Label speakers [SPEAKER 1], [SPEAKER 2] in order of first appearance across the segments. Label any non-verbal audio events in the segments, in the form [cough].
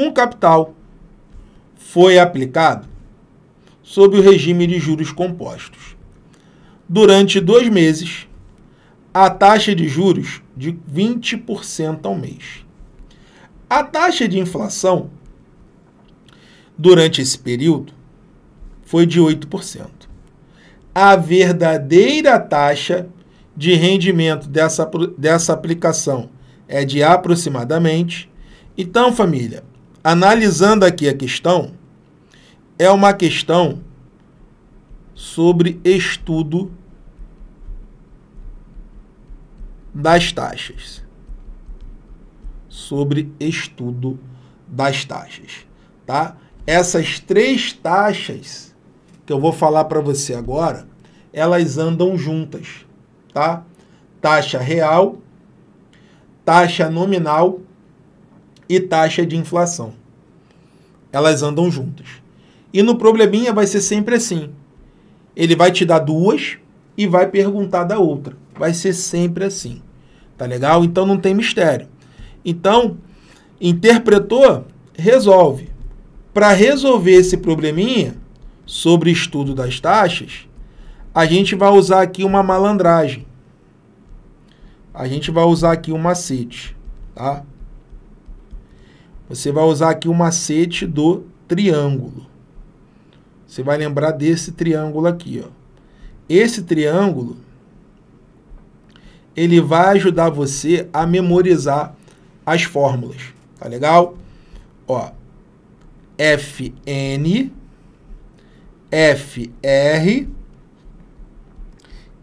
[SPEAKER 1] um capital foi aplicado sob o regime de juros compostos. Durante dois meses, a taxa de juros de 20% ao mês. A taxa de inflação durante esse período foi de 8%. A verdadeira taxa de rendimento dessa, dessa aplicação é de aproximadamente. Então, família, analisando aqui a questão, é uma questão sobre estudo das taxas. Sobre estudo das taxas, tá? Essas três taxas que eu vou falar para você agora, elas andam juntas, tá? Taxa real, taxa nominal e taxa de inflação. Elas andam juntas. E no probleminha vai ser sempre assim. Ele vai te dar duas e vai perguntar da outra. Vai ser sempre assim. Tá legal? Então não tem mistério. Então, interpretou, resolve. Para resolver esse probleminha sobre estudo das taxas, a gente vai usar aqui uma malandragem. A gente vai usar aqui um macete, tá? Você vai usar aqui o macete do triângulo. Você vai lembrar desse triângulo aqui, ó. Esse triângulo ele vai ajudar você a memorizar as fórmulas, tá legal? Ó, FN, FR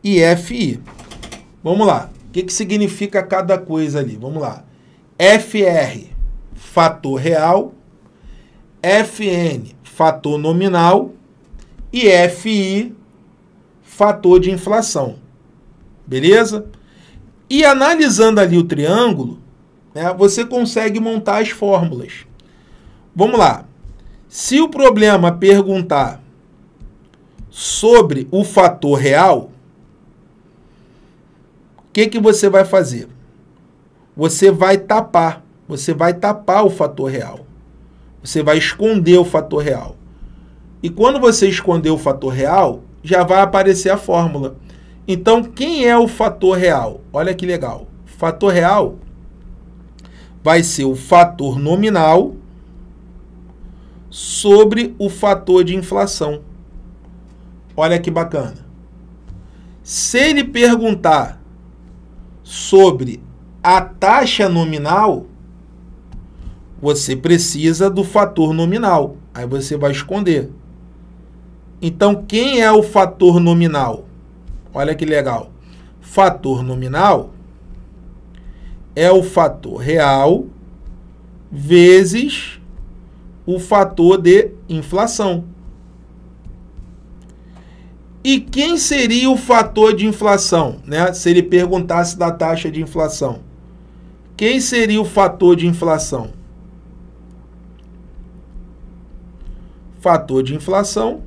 [SPEAKER 1] e FI. Vamos lá. O que, que significa cada coisa ali? Vamos lá. FR fator real, FN, fator nominal e FI, fator de inflação. Beleza? E analisando ali o triângulo, né, você consegue montar as fórmulas. Vamos lá. Se o problema perguntar sobre o fator real, o que, que você vai fazer? Você vai tapar você vai tapar o fator real. Você vai esconder o fator real. E quando você esconder o fator real, já vai aparecer a fórmula. Então, quem é o fator real? Olha que legal. Fator real vai ser o fator nominal sobre o fator de inflação. Olha que bacana. Se ele perguntar sobre a taxa nominal, você precisa do fator nominal. Aí você vai esconder. Então, quem é o fator nominal? Olha que legal. Fator nominal é o fator real vezes o fator de inflação. E quem seria o fator de inflação? Né? Se ele perguntasse da taxa de inflação. Quem seria o fator de inflação? fator de inflação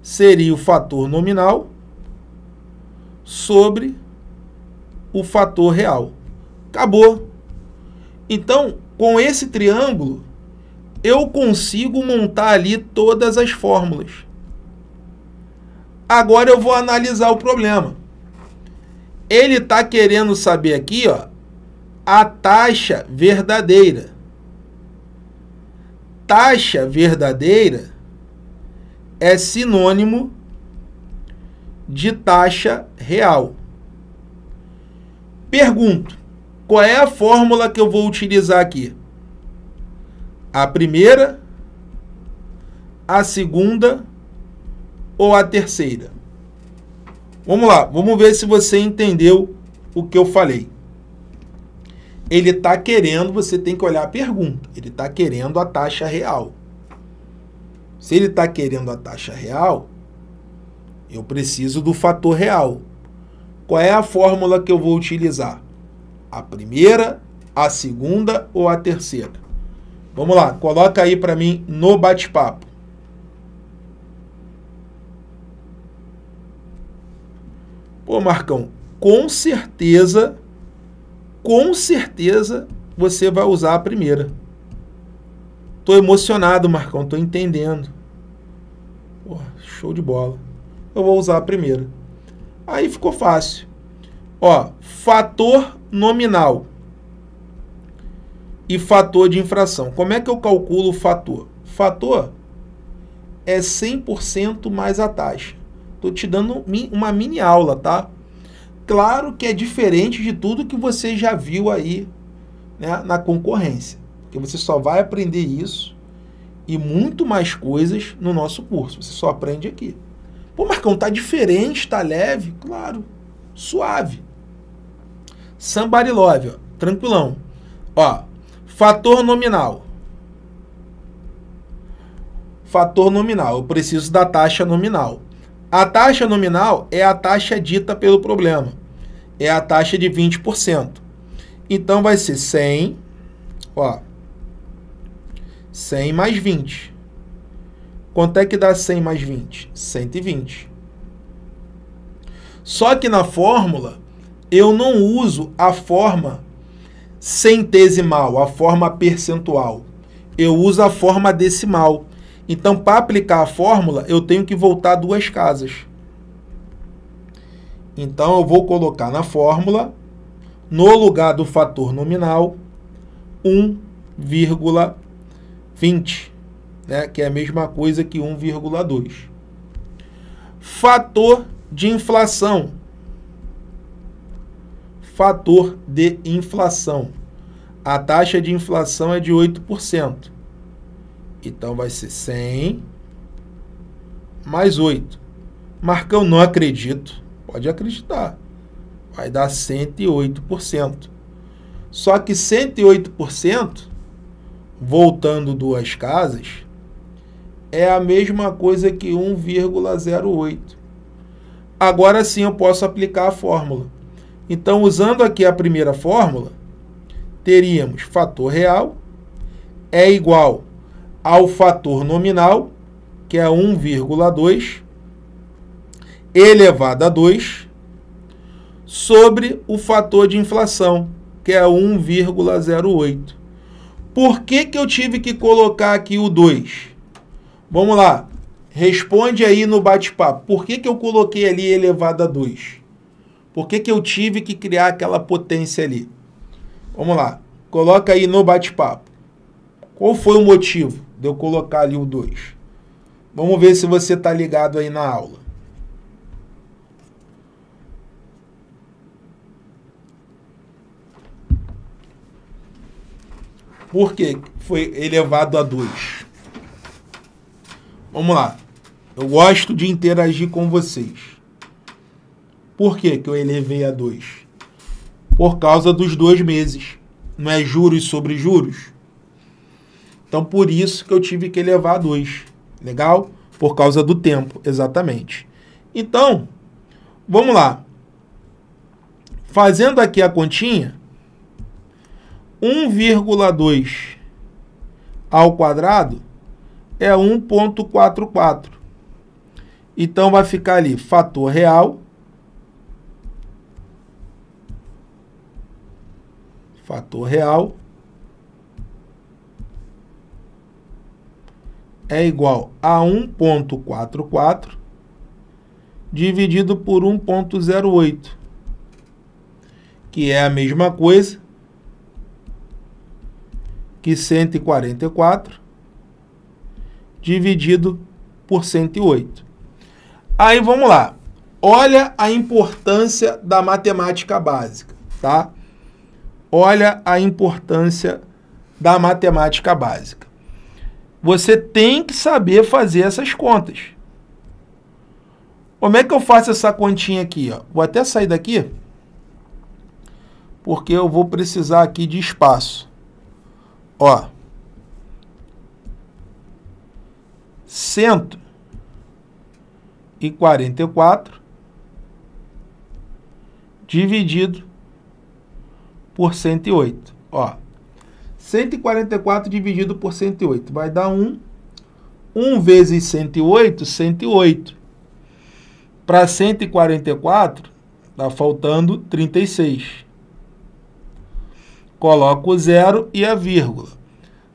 [SPEAKER 1] seria o fator nominal sobre o fator real. Acabou. Então, com esse triângulo, eu consigo montar ali todas as fórmulas. Agora eu vou analisar o problema. Ele está querendo saber aqui ó, a taxa verdadeira taxa verdadeira é sinônimo de taxa real. Pergunto: qual é a fórmula que eu vou utilizar aqui? A primeira, a segunda ou a terceira? Vamos lá, vamos ver se você entendeu o que eu falei ele está querendo, você tem que olhar a pergunta, ele está querendo a taxa real. Se ele está querendo a taxa real, eu preciso do fator real. Qual é a fórmula que eu vou utilizar? A primeira, a segunda ou a terceira? Vamos lá, coloca aí para mim no bate-papo. Pô, Marcão, com certeza com certeza você vai usar a primeira. Tô emocionado, Marcão, tô entendendo. show de bola. Eu vou usar a primeira. Aí ficou fácil. Ó, fator nominal e fator de infração. Como é que eu calculo o fator? Fator é 100% mais a taxa. Tô te dando uma mini aula, tá? Claro que é diferente de tudo que você já viu aí né, na concorrência, porque você só vai aprender isso e muito mais coisas no nosso curso. Você só aprende aqui. Pô, Marcão, tá diferente, tá leve? Claro, suave. Somebody love, ó, tranquilão. Ó, fator nominal. Fator nominal, eu preciso da taxa nominal. A taxa nominal é a taxa dita pelo problema é a taxa de 20%. Então, vai ser 100, ó, 100 mais 20. Quanto é que dá 100 mais 20? 120. Só que na fórmula, eu não uso a forma centesimal, a forma percentual. Eu uso a forma decimal. Então, para aplicar a fórmula, eu tenho que voltar duas casas. Então eu vou colocar na fórmula, no lugar do fator nominal, 1,20, né? que é a mesma coisa que 1,2. Fator de inflação. Fator de inflação. A taxa de inflação é de 8%. Então vai ser 100 mais 8. Marcão, não acredito. Pode acreditar. Vai dar 108%. Só que 108%, voltando duas casas, é a mesma coisa que 1,08. Agora sim eu posso aplicar a fórmula. Então, usando aqui a primeira fórmula, teríamos fator real é igual ao fator nominal, que é 1,2, elevado a 2 sobre o fator de inflação, que é 1,08. Por que, que eu tive que colocar aqui o 2? Vamos lá, responde aí no bate-papo. Por que, que eu coloquei ali elevado a 2? Por que, que eu tive que criar aquela potência ali? Vamos lá, coloca aí no bate-papo. Qual foi o motivo de eu colocar ali o 2? Vamos ver se você está ligado aí na aula. Por que foi elevado a 2? Vamos lá. Eu gosto de interagir com vocês. Por que, eu elevei a 2? Por causa dos dois meses. Não é juros sobre juros? Então, por isso que eu tive que elevar a 2. Legal? Por causa do tempo, exatamente. Então, vamos lá. Fazendo aqui a continha, 1,2 ao quadrado é 1,44. Então vai ficar ali fator real. Fator real é igual a 1,44 dividido por 1,08, que é a mesma coisa que 144 dividido por 108. Aí vamos lá. Olha a importância da matemática básica, tá? Olha a importância da matemática básica. Você tem que saber fazer essas contas. Como é que eu faço essa continha aqui? Ó? Vou até sair daqui, porque eu vou precisar aqui de espaço. Ó. Cento e quarenta e quatro dividido por cento e oito Ó. cento e quarenta e quatro dividido por cento e oito vai dar um um vezes cento e oito cento e oito Para cento e quarenta e quatro tá faltando trinta e seis coloco o zero e a vírgula.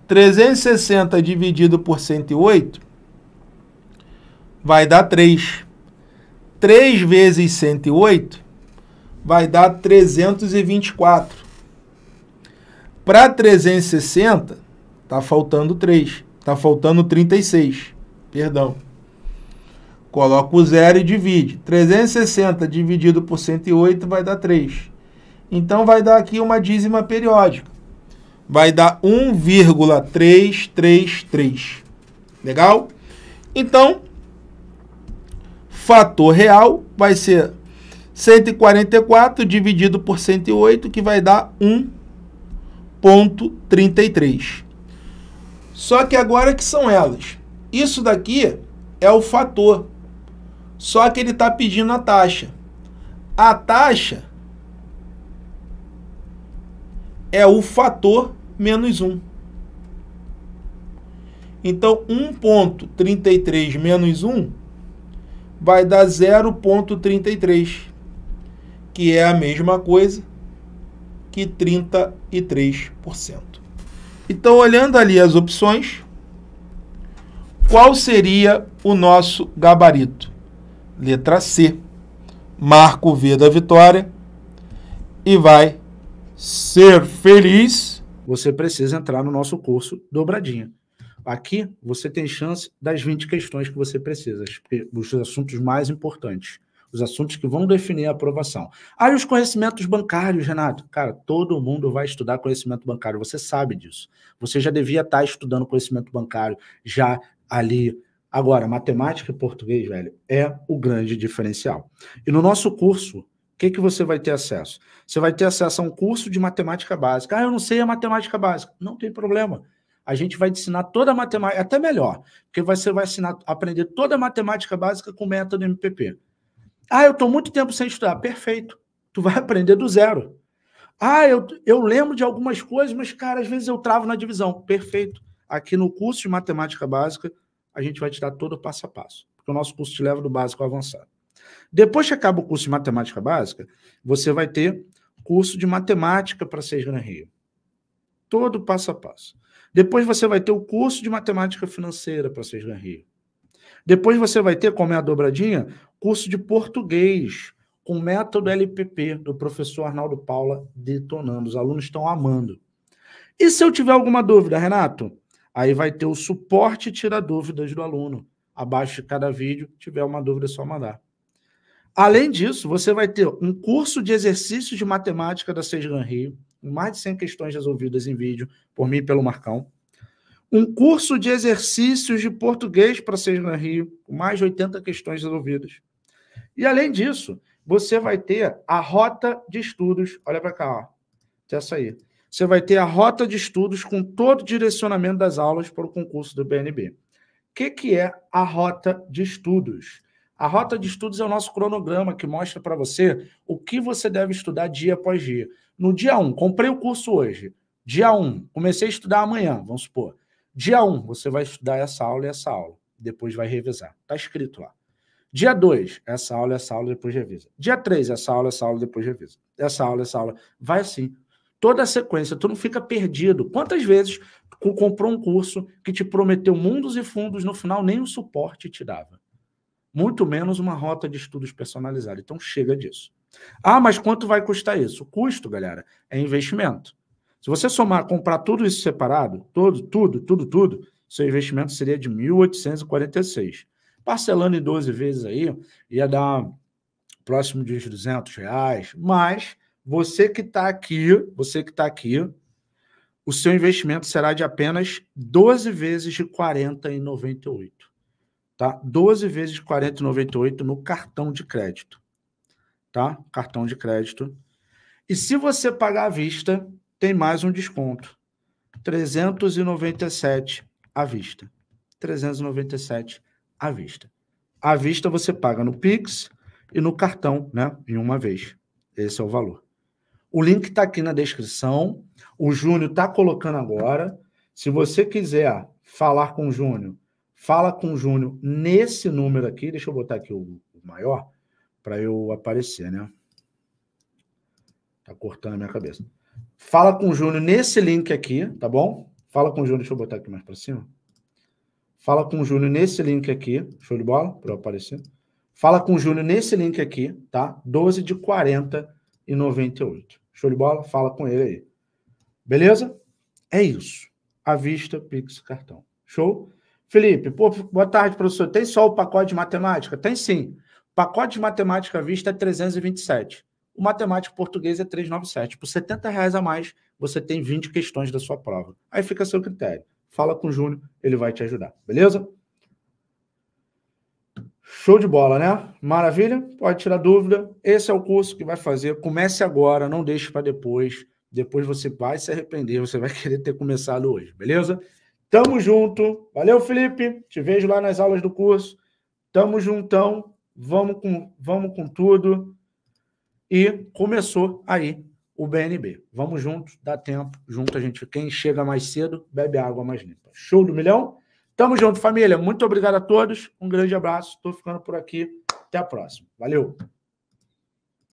[SPEAKER 1] 360 dividido por 108 vai dar 3. 3 vezes 108 vai dar 324. Para 360, está faltando 3. Está faltando 36. Perdão. Coloco o zero e divide. 360 dividido por 108 vai dar 3. Então vai dar aqui uma dízima periódica. Vai dar 1,333. Legal? Então, fator real vai ser 144 dividido por 108, que vai dar 1,33. Só que agora que são elas. Isso daqui é o fator. Só que ele está pedindo a taxa. A taxa é o fator menos 1. Então, 1.33 menos 1 vai dar 0.33, que é a mesma coisa que 33%. Então, olhando ali as opções, qual seria o nosso gabarito? Letra C. Marco o V da vitória e vai
[SPEAKER 2] ser feliz, você precisa entrar no nosso curso Dobradinha. Aqui você tem chance das 20 questões que você precisa, os assuntos mais importantes, os assuntos que vão definir a aprovação. Aí ah, os conhecimentos bancários, Renato. Cara, todo mundo vai estudar conhecimento bancário, você sabe disso. Você já devia estar tá estudando conhecimento bancário já ali. Agora, matemática e português, velho, é o grande diferencial. E no nosso curso, o que, que você vai ter acesso? Você vai ter acesso a um curso de matemática básica. Ah, eu não sei a matemática básica. Não tem problema. A gente vai ensinar toda a matemática, é até melhor, porque você vai ensinar, aprender toda a matemática básica com método MPP. Ah, eu estou muito tempo sem estudar. Perfeito. Tu vai [laughs] aprender do zero. Ah, eu, eu lembro de algumas coisas, mas, cara, às vezes eu travo na divisão. Perfeito. Aqui no curso de matemática básica, a gente vai te dar todo o passo a passo, porque o nosso curso te leva do básico ao avançado. Depois que acaba o curso de matemática básica, você vai ter curso de matemática para seis Gran Rio. Todo passo a passo. Depois você vai ter o curso de matemática financeira para seis Gran Rio. Depois você vai ter, como é a dobradinha, curso de português com método LPP do professor Arnaldo Paula detonando. Os alunos estão amando. E se eu tiver alguma dúvida, Renato? Aí vai ter o suporte tira dúvidas do aluno. Abaixo de cada vídeo, tiver uma dúvida é só mandar. Além disso, você vai ter um curso de exercícios de matemática da Sesgan Rio, mais de 100 questões resolvidas em vídeo, por mim e pelo Marcão. Um curso de exercícios de português para Sesgan Rio, mais de 80 questões resolvidas. E além disso, você vai ter a rota de estudos, olha para cá, ó, essa aí. Você vai ter a rota de estudos com todo o direcionamento das aulas para o concurso do BNB. O que, que é a rota de estudos? A rota de estudos é o nosso cronograma que mostra para você o que você deve estudar dia após dia. No dia 1, comprei o curso hoje. Dia 1, comecei a estudar amanhã, vamos supor. Dia 1, você vai estudar essa aula e essa aula. Depois vai revisar. Está escrito lá. Dia 2, essa aula, essa aula, depois revisa. Dia 3, essa aula, essa aula, depois revisa. Essa aula, essa aula. Vai assim. Toda a sequência, tu não fica perdido. Quantas vezes comprou um curso que te prometeu mundos e fundos, no final nem o suporte te dava? muito menos uma rota de estudos personalizada. Então chega disso. Ah, mas quanto vai custar isso? O custo, galera, é investimento. Se você somar, comprar tudo isso separado, todo, tudo, tudo, tudo, seu investimento seria de 1.846. Parcelando em 12 vezes aí, ia dar próximo de uns 200 reais, mas você que está aqui, você que está aqui, o seu investimento será de apenas 12 vezes de 40,98 tá? 12 vezes 40,98 no cartão de crédito, tá? Cartão de crédito. E se você pagar à vista, tem mais um desconto. 397 à vista. 397 à vista. À vista você paga no Pix e no cartão, né? Em uma vez. Esse é o valor. O link está aqui na descrição. O Júnior está colocando agora. Se você quiser ah, falar com o Júnior Fala com o Júnior nesse número aqui. Deixa eu botar aqui o, maior para eu aparecer, né? Tá cortando a minha cabeça. Fala com o Júnior nesse link aqui, tá bom? Fala com o Júnior, deixa eu botar aqui mais para cima. Fala com o Júnior nesse link aqui, show de bola, para eu aparecer. Fala com o Júnior nesse link aqui, tá? 12 de 40 e 98. Show de bola? Fala com ele aí. Beleza? É isso. À vista, Pix Cartão. Show? Felipe, pô, boa tarde, professor. Tem só o pacote de matemática? Tem sim. O pacote de matemática vista é 327. O matemático português é 397. Por 70 reais a mais, você tem 20 questões da sua prova. Aí fica a seu critério. Fala com o Júnior, ele vai te ajudar. Beleza? Show de bola, né? Maravilha? Pode tirar dúvida. Esse é o curso que vai fazer. Comece agora, não deixe para depois. Depois você vai se arrepender, você vai [laughs] querer ter começado hoje, beleza? Tamo junto. Valeu, Felipe. Te vejo lá nas aulas do curso. Tamo juntão. Vamos com, vamos com tudo. E começou aí o BNB. Vamos juntos, dá tempo, junto a gente. Quem chega mais cedo, bebe água mais limpa. Show do milhão? Tamo junto, família. Muito obrigado a todos. Um grande abraço. Estou ficando por aqui. Até a próxima. Valeu.